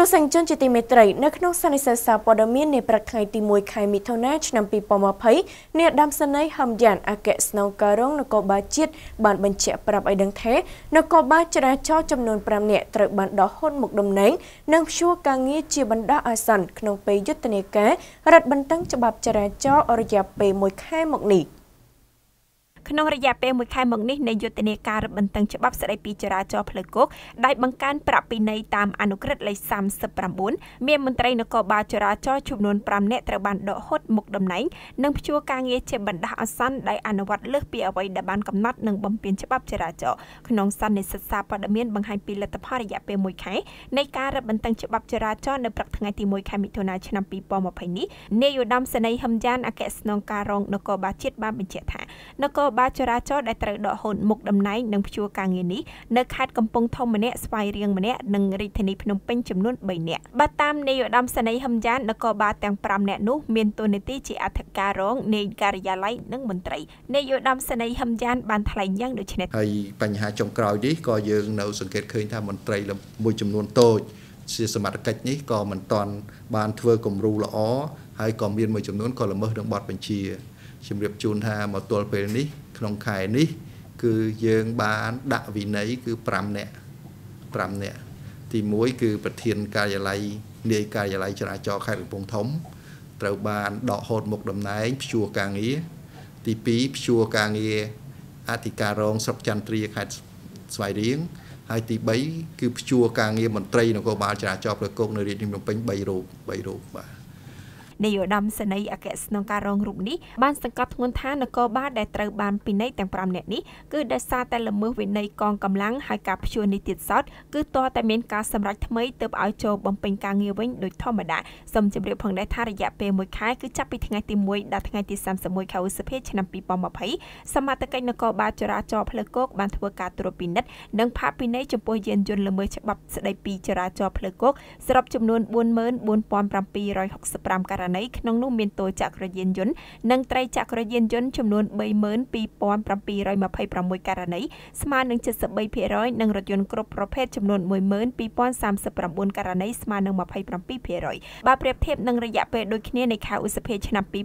ទស្សនិកជនជាទីមេត្រីនៅក្នុងសន្និសីទសារព័ត៌មាននាព្រឹកថ្ងៃទី1ខែមិថុនាឆ្នាំ2020អ្នកដាំស្នៃហឹមយ៉ានអគ្គស្នងការរងនគរបាលជាតិបានបញ្ជាក់ប្រាប់ឲ្យដឹងថានគរបាលចរាចរណ៍ចំនួន5នាក់ត្រូវបានដោះហូតមុខតំណែងនិងព្យួរការងារជាបណ្ដោះអាសន្នក្នុងពេលយុទ្ធនាការរឹតបន្តឹងច្បាប់ចរាចរណ៍រយៈពេល1ខែមកនេះ។ក្នុងរយៈពេល1ខែមកនេះនៃយុទ្ធនាការរឹតបន្តឹងច្បាប់ស្តីពីចរាចរណ៍ផ្លូវគោកដែលបង្កើនប្រាក់ពិន័យតាមអនុក្រឹត្យលេខ39មានមន្ត្រីនគរបាលចរាចរណ៍ចំនួន5នាក់ត្រូវបានដកហូតមុខតំណែងនិងព្យួរការងារជាបណ្ដោះអាសន្នដែលអនុវត្តលើសពីអ្វីដែលបានកំណត់និងបំពេញច្បាប់ចរាចរណ៍ក្នុងសន្និសិទសាព័ត៌មានបង្ហាញពីលទ្ធផលរយៈពេល1ខែនៃការរឹតបន្តឹងច្បាប់ចរាចរណ៍នៅព្រឹកថ្ងៃទី1ខែមិថុនាឆ្នាំ2020នេះនាយឧត្តមសេនីយ៍ហឹមយ៉ានអគ្គស្នងការរងនគរបាលជាតិបានបញ្ជាក់ថានគរបាលចរាចរណ៍ដែលត្រូវដកហូតមុខតំណែងនិងព្យួរការងារនេះនៅខេត្តកំពង់ធំម្នាក់ស្វាយរៀងម្នាក់និងរាជធានីភ្នំពេញចំនួន3នាក់បើតាមនាយឧត្តមសេនីយ៍ហឹមយ៉ាននគរបាលទាំង5នាក់នោះមានតួនាទីជាអធិការរងនាយការិយាល័យនិងមន្ត្រីនាយឧត្តមសេនីយ៍ហឹមយ៉ាន បានថ្លែងយ៉ាងដូចនេះហើយបញ្ហាចុងក្រោយនេះក៏យើងនៅសង្កេតឃើញថាមន្ត្រីមួយចំនួនតូចជាសមត្ថកិច្ចនេះក៏មិនទាន់បានធ្វើគំរូល្អហើយក៏មានមួយចំនួនក៏ល្មើសនឹងបទបញ្ជាជំរាបជូនថាមកទល់ពេលនេះក្នុងខែនេះគឺយើងបានដាក់វិន័យគឺ5នាក់5នាក់ទី1គឺ ប្រធានការិយាល័យនាយការិយាល័យចរាចរណ៍ខេត្តកំពង់ធំ ត្រូវបានដកហូតមុខតំណែងព្យួរការងារទី2ព្យួរការងារអធិការរងស្រុកចន្ទ្រាខេត្តស្វាយរៀងហើយទី3គឺព្យួរការងារមន្ត្រីនគរបាលចរាចរណ៍ប្រកបនៅរាជធានីភ្នំពេញ3រូប3រូបបាទនាយឧត្តមសេនីយ៍អគ្គស្នងការរងរូបនេះបានសង្កត់ធ្ងន់ថានគរបាលដែលត្រូវបានពិន័យទាំង5នាក់នេះគឺដោយសារតែល្មើសវិន័យកងកម្លាំងហើយការព្យួរនេះទៀតសោតគឺតើតែមានការសម្រេចថ្មីទើបឲ្យចូលបំពេញការងារវិញដោយធម្មតាសូមជម្រាបផងដែរថារយៈពេល1ខែគឺចាប់ពីថ្ងៃទី1ដល់ថ្ងៃទី31ខែឧសភាឆ្នាំ2020សមត្ថកិច្ចនគរបាលចរាចរណ៍ផ្លូវគោកបានធ្វើការត្រួតពិនិត្យនិងផាកពិន័យចំពោះយានយន្តល្មើសច្បាប់ស្តីពីចរាចរណ៍ផ្លូវគោកសរុបចំនួន44765ករណីណីក្នុងនោះមានតួចក្រយានយន្តនិងត្រីចក្រយានយន្តចំនួន32726ករណីស្មើនឹង73%និងរថយន្តគ្រប់ប្រភេទចំនួន12039ករណីស្មើនឹង27%បើប្រៀបធៀបនឹងរយៈពេលដូចគ្នានៃខែឧសភាឆ្នាំ2019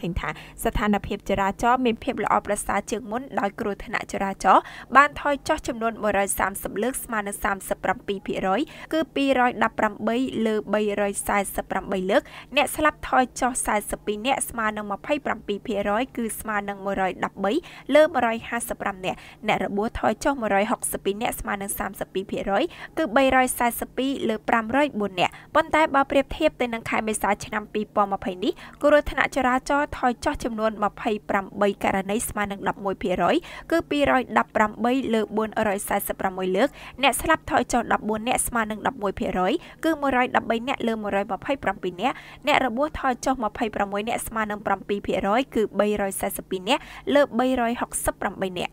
ឃើញថាស្ថានភាពចរាចរណ៍មានភាពល្អប្រសើរជាងមុនដោយគ្រោះថ្នាក់ចរាចរណ៍បានថយចុះចំនួន130លើកស្មើនឹង37%គឺ218លើ348លើកអ្នកស្ស្លាប់ថយចុះ42នាក់ស្មើនឹង27%គឺស្មើនឹង113លើ155នាក់អ្នករបួសថយចុះ162នាក់ស្មើនឹង32%គឺ342លើ504នាក់ប៉ុន្តែបើប្រៀបធៀបទៅនឹងខែមេសាឆ្នាំ2020នេះគ្រោះថ្នាក់ចរាចរណ៍ថយចុះចំនួន28ករណីស្មើនឹង11%គឺ218លើ446លើកអ្នកស្លាប់ថយចុះ14អ្នកស្មើនឹង11%គឺ113អ្នកលើ127អ្នកអ្នករបួសថយចុះ26អ្នកស្មើនឹង7%គឺ342អ្នកលើ368អ្នក